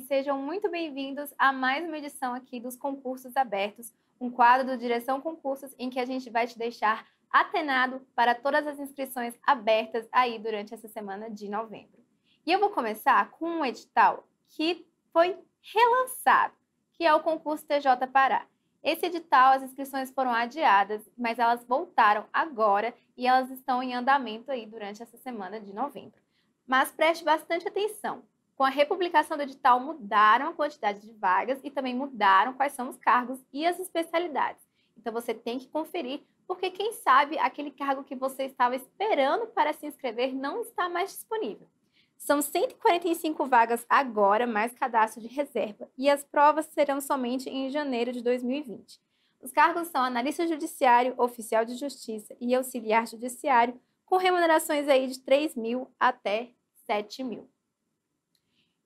Sejam muito bem-vindos a mais uma edição aqui dos Concursos Abertos, um quadro do Direção Concursos em que a gente vai te deixar atenado para todas as inscrições abertas aí durante essa semana de novembro. E eu vou começar com um edital que foi relançado, que é o concurso TJ Pará. Esse edital, as inscrições foram adiadas, mas elas voltaram agora e elas estão em andamento aí durante essa semana de novembro. Mas preste bastante atenção, com a republicação do edital, mudaram a quantidade de vagas e também mudaram quais são os cargos e as especialidades. Então, você tem que conferir, porque quem sabe aquele cargo que você estava esperando para se inscrever não está mais disponível. São 145 vagas agora, mais cadastro de reserva, e as provas serão somente em janeiro de 2020. Os cargos são analista judiciário, oficial de justiça e auxiliar judiciário, com remunerações aí de 3 mil até 7 mil.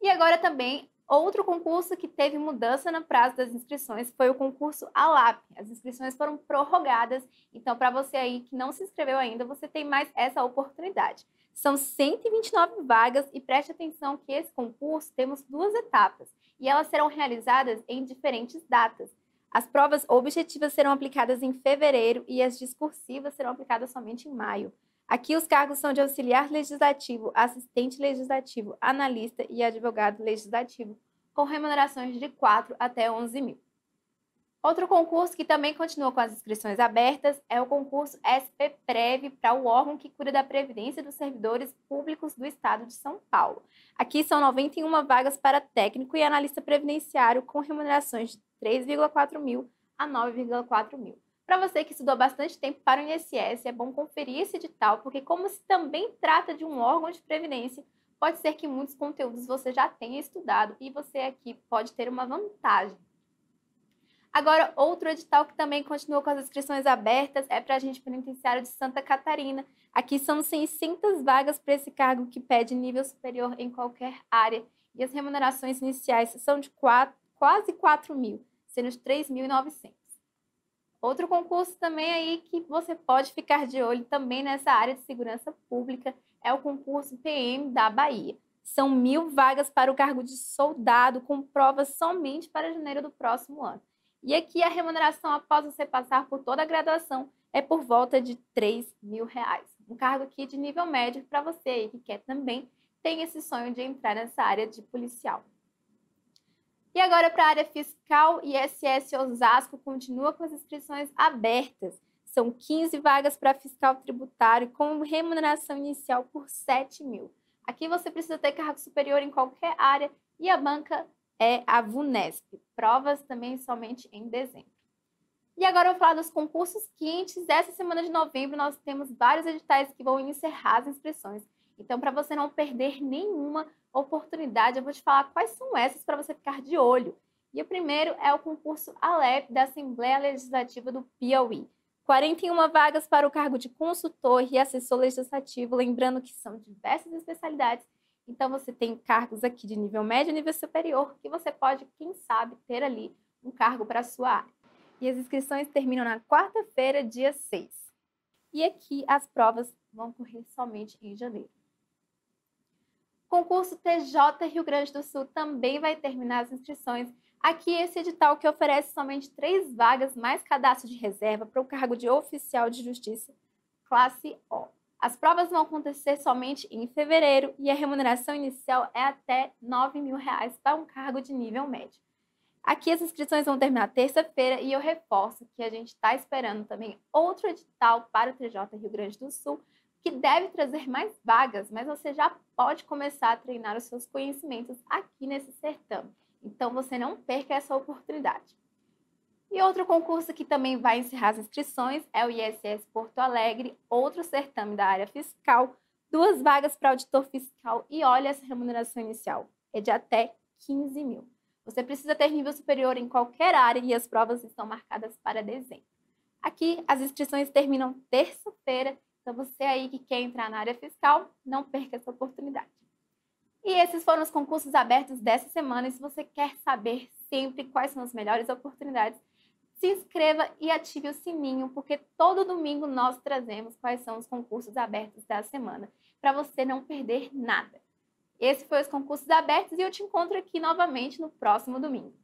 E agora também Outro concurso que teve mudança no prazo das inscrições foi o concurso ALAP. As inscrições foram prorrogadas, então para você aí que não se inscreveu ainda, você tem mais essa oportunidade. São 129 vagas e preste atenção que esse concurso temos duas etapas e elas serão realizadas em diferentes datas. As provas objetivas serão aplicadas em fevereiro e as discursivas serão aplicadas somente em maio. Aqui os cargos são de auxiliar legislativo, assistente legislativo, analista e advogado legislativo, com remunerações de 4 até 11 mil. Outro concurso que também continua com as inscrições abertas é o concurso SP Prev para o órgão que cuida da Previdência dos Servidores Públicos do Estado de São Paulo. Aqui são 91 vagas para técnico e analista previdenciário com remunerações de 3,4 mil a 9,4 mil. Para você que estudou bastante tempo para o INSS, é bom conferir esse edital, porque como se também trata de um órgão de previdência, pode ser que muitos conteúdos você já tenha estudado e você aqui pode ter uma vantagem. Agora, outro edital que também continua com as inscrições abertas é para a gente penitenciário de Santa Catarina. Aqui são 600 vagas para esse cargo que pede nível superior em qualquer área. E as remunerações iniciais são de quase 4 mil, sendo de 3.900. Outro concurso também aí que você pode ficar de olho também nessa área de segurança pública é o concurso PM da Bahia. São mil vagas para o cargo de soldado, com provas somente para janeiro do próximo ano. E aqui a remuneração após você passar por toda a graduação é por volta de 3 mil reais. Um cargo aqui de nível médio para você aí que quer também tem esse sonho de entrar nessa área de policial. E agora para a área fiscal, ISS Osasco continua com as inscrições abertas. São 15 vagas para fiscal tributário com remuneração inicial por 7 mil. Aqui você precisa ter cargo superior em qualquer área e a banca é a VUNESP. Provas também somente em dezembro. E agora eu vou falar dos concursos quentes. Essa semana de novembro nós temos vários editais que vão encerrar as inscrições. Então, para você não perder nenhuma oportunidade, eu vou te falar quais são essas para você ficar de olho. E o primeiro é o concurso ALEP da Assembleia Legislativa do Piauí. 41 vagas para o cargo de consultor e assessor legislativo, lembrando que são diversas especialidades. Então, você tem cargos aqui de nível médio e nível superior, que você pode, quem sabe, ter ali um cargo para a sua área. E as inscrições terminam na quarta-feira, dia 6. E aqui as provas vão correr somente em janeiro. Concurso TJ Rio Grande do Sul também vai terminar as inscrições. Aqui, esse edital que oferece somente três vagas mais cadastro de reserva para o cargo de oficial de justiça, classe O. As provas vão acontecer somente em fevereiro e a remuneração inicial é até R$ 9 mil para um cargo de nível médio. Aqui as inscrições vão terminar terça-feira e eu reforço que a gente está esperando também outro edital para o TJ Rio Grande do Sul, que deve trazer mais vagas, mas você já pode começar a treinar os seus conhecimentos aqui nesse certame. Então você não perca essa oportunidade. E outro concurso que também vai encerrar as inscrições é o ISS Porto Alegre, outro certame da área fiscal, duas vagas para auditor fiscal e olha essa remuneração inicial, é de até 15 mil. Você precisa ter nível superior em qualquer área e as provas estão marcadas para dezembro. Aqui, as inscrições terminam terça-feira, então você aí que quer entrar na área fiscal, não perca essa oportunidade. E esses foram os concursos abertos dessa semana. E se você quer saber sempre quais são as melhores oportunidades, se inscreva e ative o sininho, porque todo domingo nós trazemos quais são os concursos abertos da semana, para você não perder nada. Esse foi os concursos abertos e eu te encontro aqui novamente no próximo domingo.